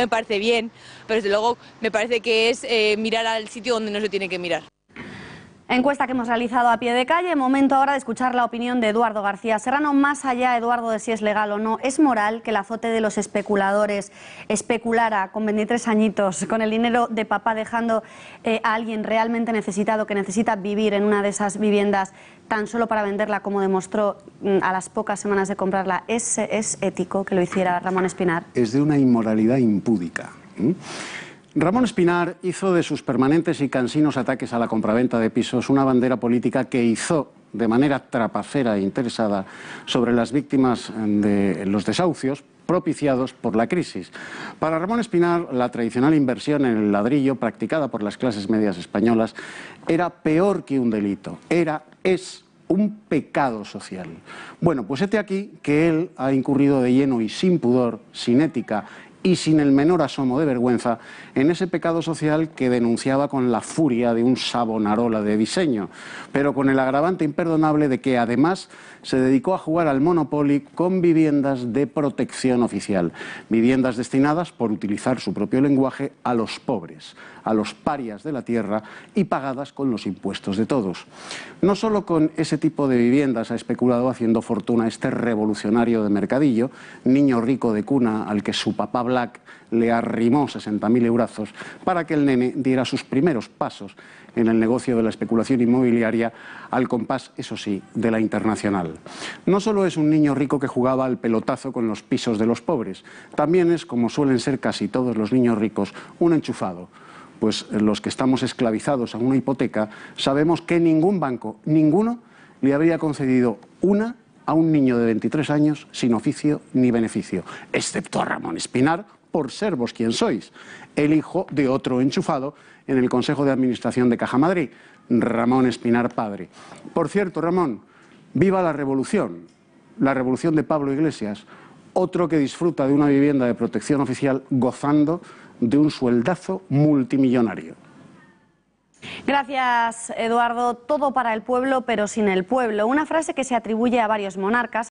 me parece bien, pero desde luego me parece que es eh, mirar al sitio donde no se tiene que mirar. Encuesta que hemos realizado a pie de calle. Momento ahora de escuchar la opinión de Eduardo García Serrano. Más allá, Eduardo, de si es legal o no, ¿es moral que el azote de los especuladores especulara con 23 añitos, con el dinero de papá, dejando eh, a alguien realmente necesitado que necesita vivir en una de esas viviendas tan solo para venderla, como demostró mm, a las pocas semanas de comprarla? ¿Es, es ético que lo hiciera Ramón Espinar? Es de una inmoralidad impúdica. Ramón Espinar hizo de sus permanentes y cansinos ataques a la compraventa de pisos una bandera política que hizo de manera trapacera e interesada sobre las víctimas de los desahucios propiciados por la crisis. Para Ramón Espinar, la tradicional inversión en el ladrillo practicada por las clases medias españolas era peor que un delito, era, es un pecado social. Bueno, pues este aquí que él ha incurrido de lleno y sin pudor, sin ética y sin el menor asomo de vergüenza en ese pecado social que denunciaba con la furia de un sabonarola de diseño, pero con el agravante imperdonable de que además se dedicó a jugar al Monopoly con viviendas de protección oficial, viviendas destinadas, por utilizar su propio lenguaje, a los pobres, a los parias de la tierra y pagadas con los impuestos de todos. No solo con ese tipo de viviendas ha especulado haciendo fortuna este revolucionario de mercadillo, niño rico de cuna al que su papá le arrimó 60.000 euros para que el nene diera sus primeros pasos en el negocio de la especulación inmobiliaria al compás, eso sí, de la internacional. No solo es un niño rico que jugaba al pelotazo con los pisos de los pobres, también es, como suelen ser casi todos los niños ricos, un enchufado pues los que estamos esclavizados a una hipoteca, sabemos que ningún banco, ninguno, le habría concedido una a un niño de 23 años sin oficio ni beneficio, excepto a Ramón Espinar, por ser vos quien sois, el hijo de otro enchufado en el Consejo de Administración de Caja Madrid, Ramón Espinar Padre. Por cierto, Ramón, viva la revolución, la revolución de Pablo Iglesias, otro que disfruta de una vivienda de protección oficial gozando de un sueldazo multimillonario. Gracias, Eduardo. Todo para el pueblo, pero sin el pueblo. Una frase que se atribuye a varios monarcas